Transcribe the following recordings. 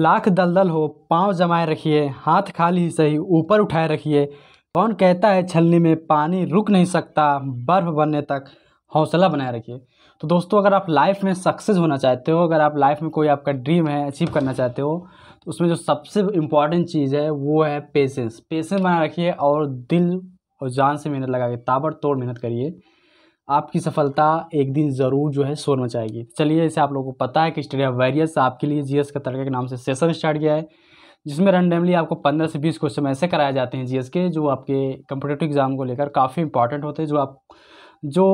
लाख दलदल हो पाँव जमाए रखिए हाथ खाली ही सही ऊपर उठाए रखिए कौन कहता है छलनी में पानी रुक नहीं सकता बर्फ़ बनने तक हौसला बनाए रखिए तो दोस्तों अगर आप लाइफ में सक्सेस होना चाहते हो अगर आप लाइफ में कोई आपका ड्रीम है अचीव करना चाहते हो तो उसमें जो सबसे इम्पॉर्टेंट चीज़ है वो है पेशेंस पेशेंस बनाए रखिए और दिल और जान से मेहनत लगा के तोड़ मेहनत करिए आपकी सफलता एक दिन ज़रूर जो है शोर मचाएगी चलिए इसे आप लोगों को पता है कि स्टडी ऑफ वेरियस आपके लिए जीएस का तड़का के नाम से सेशन स्टार्ट किया है जिसमें रैंडमली आपको पंद्रह से बीस क्वेश्चन ऐसे कराए जाते हैं जीएस के जो आपके कंपिटेटिव एग्ज़ाम को लेकर काफ़ी इंपॉर्टेंट होते हैं जो आप जो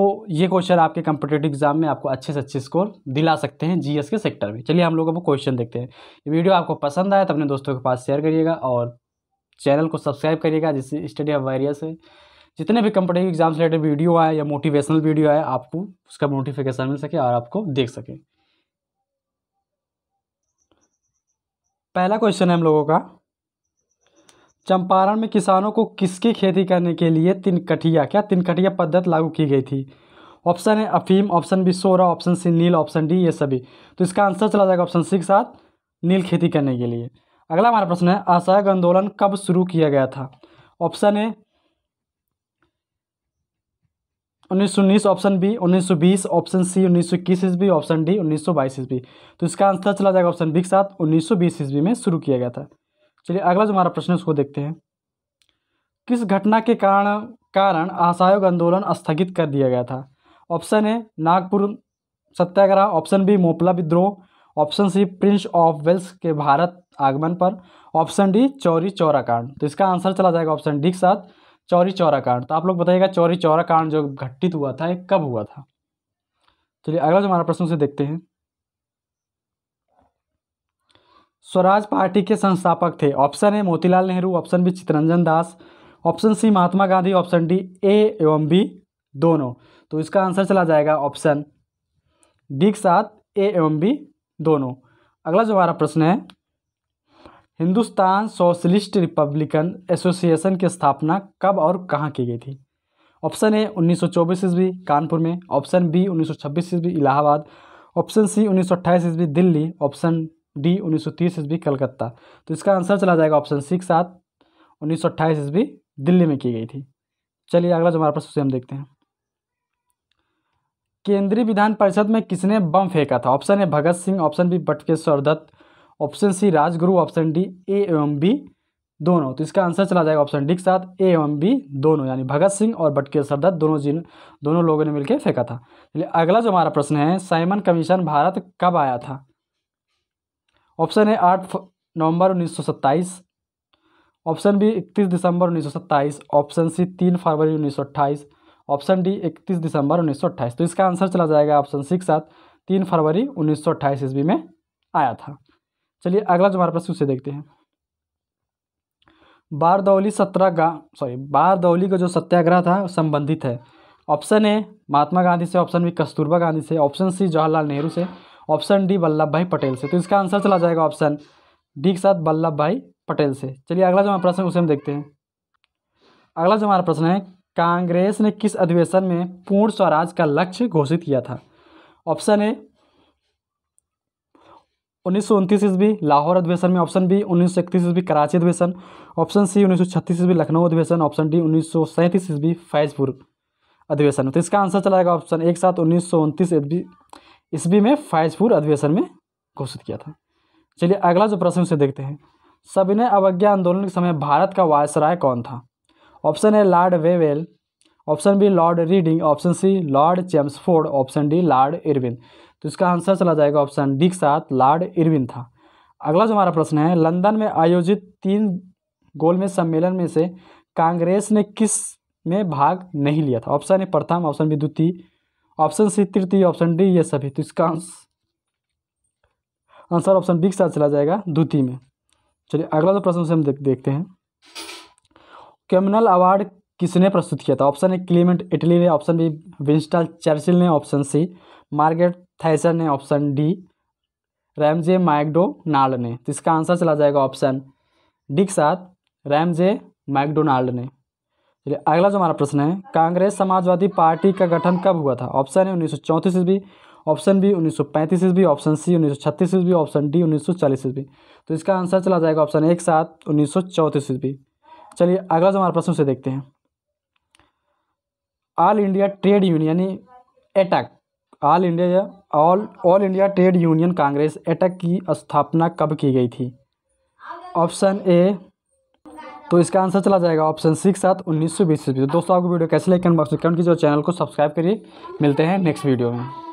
ये क्वेश्चन आपके कंपिटेटिव एग्जाम में आपको अच्छे से अच्छे स्कोर दिला सकते हैं जी के सेक्टर में चलिए हम लोग अब क्वेश्चन देखते हैं ये वीडियो आपको पसंद आए तो अपने दोस्तों के पास शेयर करिएगा और चैनल को सब्सक्राइब करिएगा जिससे स्टडी ऑफ है जितने भी कंपटेटिव एग्जाम से रिलेटेड वीडियो आए या मोटिवेशनल वीडियो आए आपको उसका नोटिफिकेशन मिल सके और आपको देख सके पहला क्वेश्चन है हम लोगों का चंपारण में किसानों को किसकी खेती करने के लिए कठिया क्या कठिया पद्धत लागू की गई थी ऑप्शन है अफीम ऑप्शन बी सोरा ऑप्शन सी नील ऑप्शन डी ये सभी तो इसका आंसर चला जाएगा ऑप्शन सी के साथ नील खेती करने के लिए अगला हमारा प्रश्न है असहयोग आंदोलन कब शुरू किया गया था ऑप्शन है उन्नीस ऑप्शन बी 1920 ऑप्शन सी उन्नीस सौ इक्कीस ईस्वी ऑप्शन डी उन्नीस सौ बाईस ईस्वी तो इसका आंसर चला जाएगा ऑप्शन बी के साथ उन्नीस सौ बीस ईस्वी में शुरू किया गया था चलिए अगला जो हमारा प्रश्न है उसको देखते हैं किस घटना के कारण कारण असहयोग आंदोलन स्थगित कर दिया गया था option A Nagpur Satyagraha option B Moplah विद्रोह option C Prince of Wales के भारत आगमन पर ऑप्शन डी चौरी चौरा कांड तो इसका आंसर चला जाएगा ऑप्शन डी के साथ चौरी चौरा कांड तो आप लोग बताइएगा चौरी चौरा कांड जो घटित हुआ था कब हुआ था चलिए अगला जो हमारा प्रश्न से देखते हैं स्वराज पार्टी के संस्थापक थे ऑप्शन है Motilal Nehru option B Chittaranjan Das option C Mahatma Gandhi option D A एवं बी दोनों तो इसका आंसर चला जाएगा ऑप्शन डी के साथ ए एवं बी दोनों अगला जो हमारा प्रश्न है हिंदुस्तान सोशलिस्ट रिपब्लिकन एसोसिएशन की स्थापना कब और कहाँ की गई थी ऑप्शन ए 1924 ईस्वी कानपुर में ऑप्शन बी 1926 ईस्वी इलाहाबाद ऑप्शन सी 1928 ईस्वी दिल्ली ऑप्शन डी 1930 ईस्वी कलकत्ता तो इसका आंसर चला जाएगा ऑप्शन सी के साथ उन्नीस ईस्वी दिल्ली में की गई थी चलिए अगला जो हमारे पास उसे हम देखते हैं केंद्रीय विधान परिषद में किसने बम फेंका था option A Bhagat Singh option B Batukeshwar Dutt option C Rajguru option D A एवं बी दोनों तो इसका आंसर चला जाएगा ऑप्शन डी के साथ ए एवं बी दोनों यानी भगत सिंह और बटकेश्वर दत्त दोनों जिन दोनों लोगों ने मिलकर फेंका था चलिए अगला जो हमारा प्रश्न है साइमन कमीशन भारत कब आया था ऑप्शन है आठ नवंबर उन्नीस ऑप्शन बी इकतीस दिसंबर उन्नीस ऑप्शन सी तीन फरवरी उन्नीस ऑप्शन डी इकतीस दिसंबर उन्नीस तो इसका आंसर चला जाएगा ऑप्शन सी के साथ तीन फरवरी उन्नीस ईस्वी में आया था चलिए अगला जो हमारे पास उसे देखते हैं बारदौली का सॉरी बारदौली का जो सत्याग्रह था संबंधित है ऑप्शन ए महात्मा गांधी से ऑप्शन बी कस्तूरबा गांधी से ऑप्शन सी जवाहरलाल नेहरू से ऑप्शन डी वल्लभ भाई पटेल से तो इसका आंसर चला जाएगा ऑप्शन डी के साथ वल्लभ भाई पटेल से चलिए अगला जो हमारा प्रश्न उसे हम देखते हैं अगला जो हमारा प्रश्न है कांग्रेस ने किस अधिवेशन में पूर्ण स्वराज का लक्ष्य घोषित किया था ऑप्शन ए उन्नीस सौ ईस्वी लाहौर अधिवेशन में ऑप्शन बी उन्नीस सौ इकतीस ईस्वी कराची अधिवेशन ऑप्शन सी उन्नीस सौ छत्तीस ईस्वी लखनऊ अधिवेशन ऑप्शन डी उन्नीस सौ सैंतीस ईस्वी फैजपुर अधिवेशन तो इसका आंसर चलाएगा ऑप्शन एक साथ उन्नीस सौ उनतीस ईस्वी में फैजपुर अधिवेशन में घोषित किया था चलिए अगला जो प्रश्न उसे देखते हैं सविनय अवज्ञा आंदोलन के समय भारत का वायसराय कौन था option A Lord Wavell option B Lord Reading option C Lord Chelmsford option D Lord Irwin तो इसका आंसर चला जाएगा ऑप्शन डी के साथ लॉर्ड इरविन था अगला जो हमारा प्रश्न है लंदन में आयोजित तीन गोलमेज सम्मेलन में से कांग्रेस ने किस में भाग नहीं लिया था ऑप्शन ए प्रथम ऑप्शन बी द्वितीय ऑप्शन सी तृतीय ऑप्शन डी ये सभी तो इसका आंसर ऑप्शन बी के साथ चला जाएगा द्वितीय में चलिए अगला जो प्रश्न से हम देख, देखते हैं कम्युनल अवार्ड किसने प्रस्तुत किया था ऑप्शन ए क्लीमेंट इटली ने ऑप्शन बी विंस्टल चर्चिल ने ऑप्शन सी मार्गेट थैसन ने ऑप्शन डी रैमजे मैकडोनाल्ड ने तो इसका आंसर चला जाएगा ऑप्शन डी के साथ रैमजे मैकडोनाल्ड ने चलिए अगला जो हमारा प्रश्न है कांग्रेस समाजवादी पार्टी का गठन कब हुआ था ऑप्शन है उन्नीस सौ चौंतीस ईस्वी ऑप्शन बी उन्नीस सौ पैंतीस ईस्वी ऑप्शन सी उन्नीस सौ छत्तीस ईस्वी ऑप्शन डी उन्नीस सौ चालीस ईस्वी तो इसका आंसर चला जाएगा ऑप्शन एक साथ उन्नीस सौ चौंतीस ईस्वी चलिए अगला जो हमारा प्रश्न उसे देखते हैं all India trade union AITUC all India all all India trade union Congress AITUC की स्थापना कब की गई थी ऑप्शन ए तो इसका आंसर चला जाएगा ऑप्शन सिक्स सात उन्नीस सौ बीस दोस्तों आपको वीडियो कैसे लाइक कमेंट बॉक्स में कमेंट कीजिए और चैनल को सब्सक्राइब करिए मिलते हैं नेक्स्ट वीडियो में